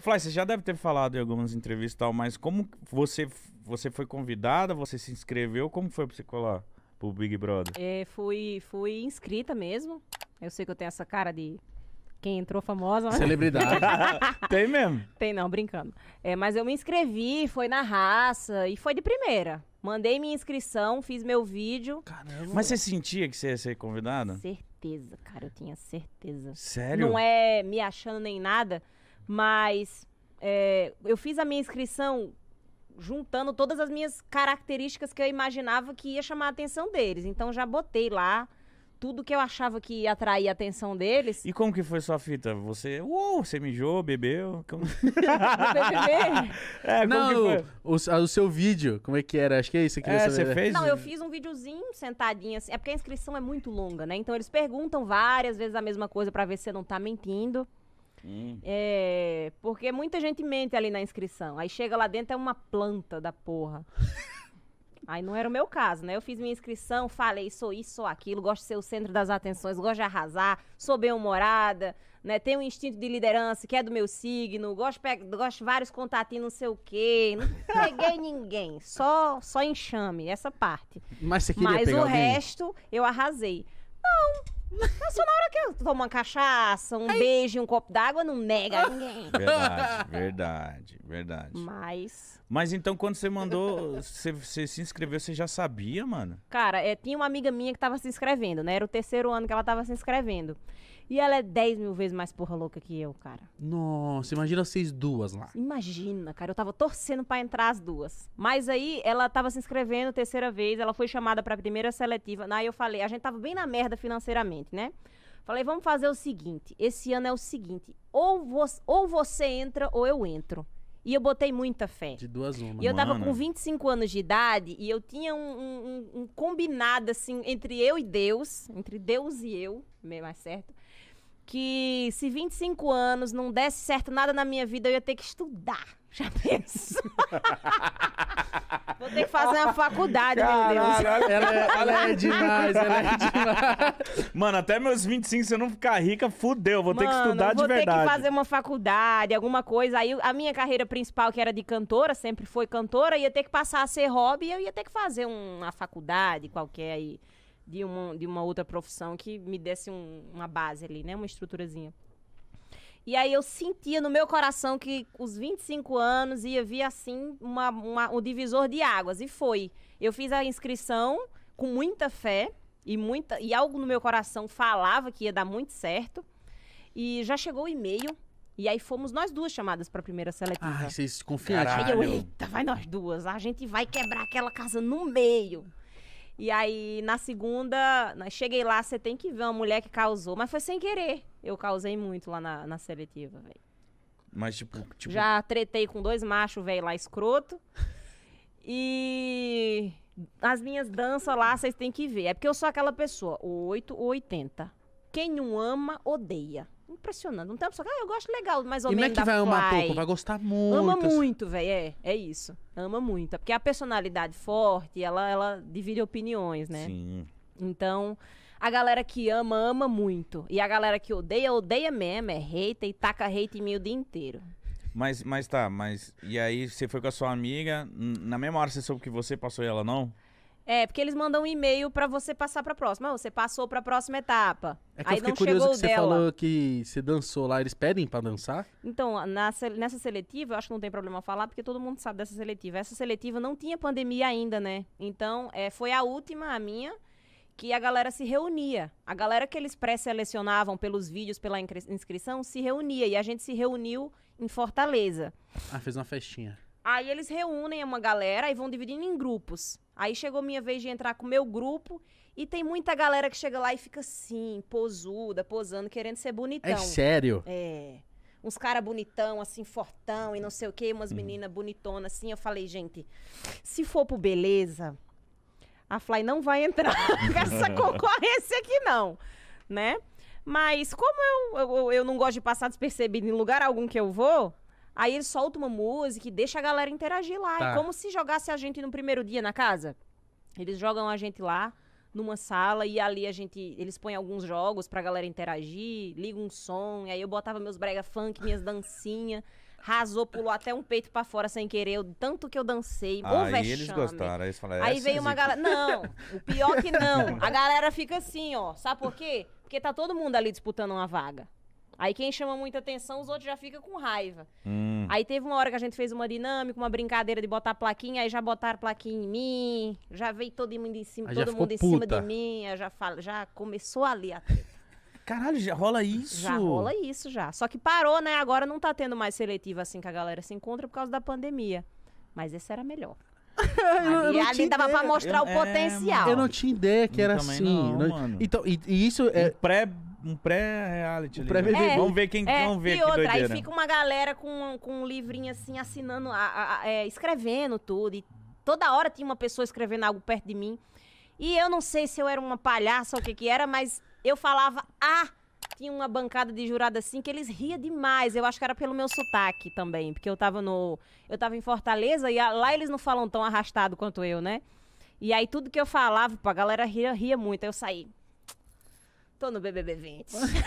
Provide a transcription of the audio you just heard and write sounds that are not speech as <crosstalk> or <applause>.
Fly, você já deve ter falado em algumas entrevistas e tal, mas como você, você foi convidada, você se inscreveu, como foi pra você colar pro Big Brother? É, fui, fui inscrita mesmo. Eu sei que eu tenho essa cara de quem entrou famosa. Né? Celebridade. <laughs> Tem mesmo? Tem não, brincando. É, mas eu me inscrevi, foi na raça e foi de primeira. Mandei minha inscrição, fiz meu vídeo. Caramba. Mas você sentia que você ia ser convidada? Certeza, cara, eu tinha certeza. Sério? Não é me achando nem nada. Mas é, eu fiz a minha inscrição juntando todas as minhas características que eu imaginava que ia chamar a atenção deles. Então já botei lá tudo que eu achava que ia atrair a atenção deles. E como que foi sua fita? Você, uou, você mijou, bebeu? Como... <laughs> <laughs> é, Não, o, o, seu vídeo, como é que era? Acho que é isso que é, você fez. Não, eu fiz um videozinho sentadinho assim. É porque a inscrição é muito longa, né? Então eles perguntam várias vezes a mesma coisa para ver se você não tá mentindo. Hum. É, porque muita gente mente ali na inscrição. Aí chega lá dentro, é uma planta da porra. <laughs> Aí não era o meu caso, né? Eu fiz minha inscrição, falei, sou isso, sou aquilo, gosto de ser o centro das atenções, gosto de arrasar, sou bem-humorada, né? Tenho um instinto de liderança que é do meu signo, gosto, gosto de vários contatinhos, não sei o quê. Não peguei ninguém, só, só enxame, essa parte. Mas, Mas o alguém? resto, eu arrasei. Não. É só na hora que eu tomo uma cachaça, um Aí. beijo e um copo d'água, não nega ah. ninguém. Verdade, verdade, verdade. Mas. Mas então, quando você mandou, você, você se inscreveu, você já sabia, mano? Cara, é, tinha uma amiga minha que tava se inscrevendo, né? Era o terceiro ano que ela tava se inscrevendo. E ela é 10 mil vezes mais porra louca que eu, cara. Nossa, imagina vocês duas lá. Imagina, cara. Eu tava torcendo para entrar as duas. Mas aí ela tava se inscrevendo terceira vez, ela foi chamada pra primeira seletiva. Aí eu falei, a gente tava bem na merda financeiramente, né? Falei, vamos fazer o seguinte: esse ano é o seguinte, ou, vo ou você entra ou eu entro. E eu botei muita fé. De duas uma. E eu tava Mano. com 25 anos de idade e eu tinha um, um, um, combinado, assim, entre eu e Deus, entre Deus e eu, mais certo, que se 25 anos não desse certo nada na minha vida, eu ia ter que estudar. <laughs> Já penso. Vou ter que fazer uma faculdade, Caralho, meu Deus. Ela é, ela é, demais, ela é <laughs> demais. Mano, até meus 25, se eu não ficar rica, fudeu. Vou Mano, ter que estudar de verdade. Vou ter que fazer uma faculdade, alguma coisa. Aí a minha carreira principal, que era de cantora, sempre foi cantora, ia ter que passar a ser hobby e eu ia ter que fazer uma faculdade qualquer aí. E de uma, de uma outra profissão que me desse um, uma base ali, né? Uma estruturazinha. E aí eu sentia no meu coração que os 25 anos ia vir assim uma, uma, um divisor de águas. E foi. Eu fiz a inscrição com muita fé e, muita, e algo no meu coração falava que ia dar muito certo. E já chegou o e-mail. E aí fomos nós duas chamadas para a primeira seletiva. Ah, vocês confiaram. eita, vai nós duas. A gente vai quebrar aquela casa no meio. E aí, na segunda, cheguei lá, você tem que ver uma mulher que causou. Mas foi sem querer. Eu causei muito lá na, na seletiva, velho. Mas, tipo, tipo, Já tretei com dois machos, velho, lá escroto. E as minhas danças lá, vocês têm que ver. É porque eu sou aquela pessoa, 8 ou 80. Quem não ama, odeia impressionante. Não tem uma pessoa que, ah, eu gosto legal, mas ou e é menos. Como é que vai amar pouco? Vai gostar muito. Ama muito, velho. Assim. É, é isso. Ama muito. É porque é a personalidade forte, ela, ela divide opiniões, né? Sim. Então, a galera que ama, ama muito. E a galera que odeia, odeia mesmo. É hater e taca hate em mim o dia inteiro. Mas, mas tá, mas. E aí você foi com a sua amiga, na mesma hora você soube que você passou e ela não? É, porque eles mandam um e-mail para você passar para a próxima. você passou para a próxima etapa. É que Aí eu fiquei curioso que você dela. falou que você dançou lá, eles pedem para dançar? Então, nessa, nessa seletiva, eu acho que não tem problema falar, porque todo mundo sabe dessa seletiva. Essa seletiva não tinha pandemia ainda, né? Então, é, foi a última, a minha, que a galera se reunia. A galera que eles pré-selecionavam pelos vídeos, pela inscrição, se reunia. E a gente se reuniu em Fortaleza. Ah, fez uma festinha. Aí eles reúnem uma galera e vão dividindo em grupos. Aí chegou minha vez de entrar com o meu grupo. E tem muita galera que chega lá e fica assim, posuda, posando, querendo ser bonitão. É sério? É. Uns cara bonitão, assim, fortão e não sei o quê, umas hum. meninas bonitonas, assim. Eu falei, gente, se for pro beleza, a Fly não vai entrar nessa <laughs> essa <laughs> concorrência aqui, não. Né? Mas como eu, eu, eu não gosto de passar despercebido em lugar algum que eu vou, Aí ele solta uma música e deixa a galera interagir lá. É tá. É como se jogasse a gente no primeiro dia na casa. Eles jogam a gente lá numa sala e ali a gente eles põem alguns jogos pra galera interagir, liga um som, e aí eu botava meus brega funk, minhas <laughs> dancinhas. Rasou, pulou até um peito para fora sem querer, eu, tanto que eu dancei. Ah, aí eles gostaram, aí eles falaram, Aí veio é uma galera. Não, o pior que não. <laughs> A galera fica assim, ó. Sabe por quê? Porque tá todo mundo ali disputando uma vaga. Aí quem chama muita atenção, os outros já ficam com raiva. Hum. Aí teve uma hora que a gente fez uma dinâmica, uma brincadeira de botar plaquinha, aí já botaram plaquinha em mim, já veio todo mundo em cima, aí todo mundo em puta. cima de mim, já, fala, já começou ali a <laughs> treta. Caralho, já rola isso? Já rola isso já. Só que parou, né? Agora não tá tendo mais seletiva assim que a galera se encontra por causa da pandemia. Mas esse era melhor. <laughs> ali, ali dava ideia. pra mostrar eu, o é, potencial. Eu não tinha ideia que eu era assim. Não, não, então, e, e isso é. pré um pré-reality. Um pré né? é, vamos ver quem é, vamos ver. E outra, doideira. aí fica uma galera com, com um livrinho assim, assinando, a, a, a, é, escrevendo tudo. E toda hora tinha uma pessoa escrevendo algo perto de mim. E eu não sei se eu era uma palhaça ou o que que era, mas eu falava Ah! Tinha uma bancada de jurados assim que eles ria demais. Eu acho que era pelo meu sotaque também, porque eu tava no, eu tava em Fortaleza e lá eles não falam tão arrastado quanto eu, né? E aí tudo que eu falava, pô, a galera ria, ria muito. Aí eu saí. Tô no BBB 20. <laughs>